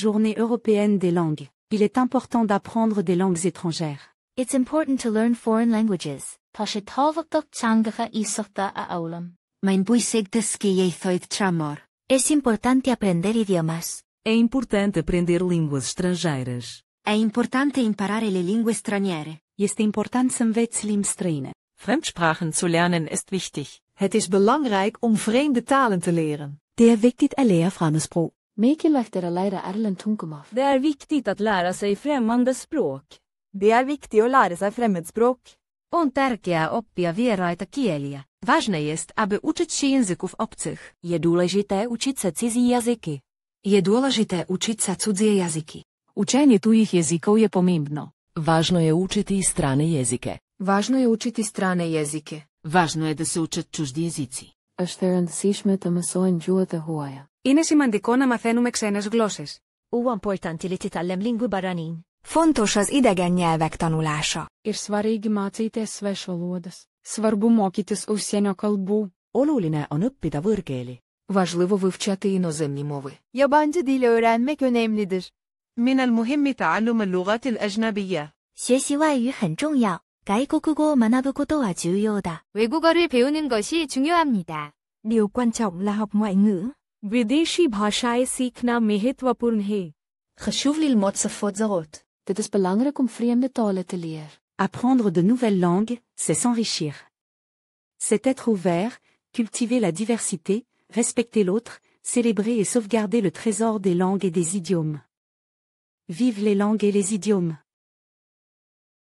Journée européenne des langues. Il est important d'apprendre des langues étrangères. It's important to learn foreign languages. Tá sé táhachtach teangacha ísachta a álam. Mae'n bwysig dysgu ieithoedd tramor. Es importante aprender idiomas. É importante aprender línguas estrangeiras. É importante imparare le lingue straniere. Este important apprendre înveți limbi străine. Fremdsprachen zu lernen ist wichtig. Het is belangrijk om vreemde talen te leren. Der är viktigt att Mikilvægt er að læra erlend tungumál. Det er viktigt að læra sig fremmande språk. Det er viktig að læra sig fremmed språk. On tärkeä er oppia vieraita kieliä. Važné jest, aby učiť si jazykov obcich. Je dôležité učiť sa cizí jazyky. Je dôležité učiť sa cudzie jazyky. Učenie tujich jazykov je pomimbno. Važno je učiť strane jazyke. Važno je učiť strane jazyke. Važno je da sa učiť čuždi jazyci. Až teren sišme tam sojn džuete huaja. Είναι σημαντικό να μαθαίνουμε ξένες γλώσσες. Huwa importanti li titallem lingwi barranin. Fontos az idegen nyelvek tanulása. Ir svarīgi mācīties svešvalodas. Svarbu mokytis užsienio kalbu. Oluline on öppida võõrkeeli. Важливо вивчати іноземні movi. Jabanji dil öğrenmek önemlidir. من المهم تعلم اللغات الأجنبية. 学习外语很重要。外国語を学ぶことは重要だ。외국어를 배우는 것이 중요합니다. Liu quan trọng la học ngoại ngữ. Apprendre de nouvelles langues, c'est s'enrichir. C'est être ouvert, cultiver la diversité, respecter l'autre, célébrer et sauvegarder le trésor des langues et des idiomes. Vive les langues et les idiomes.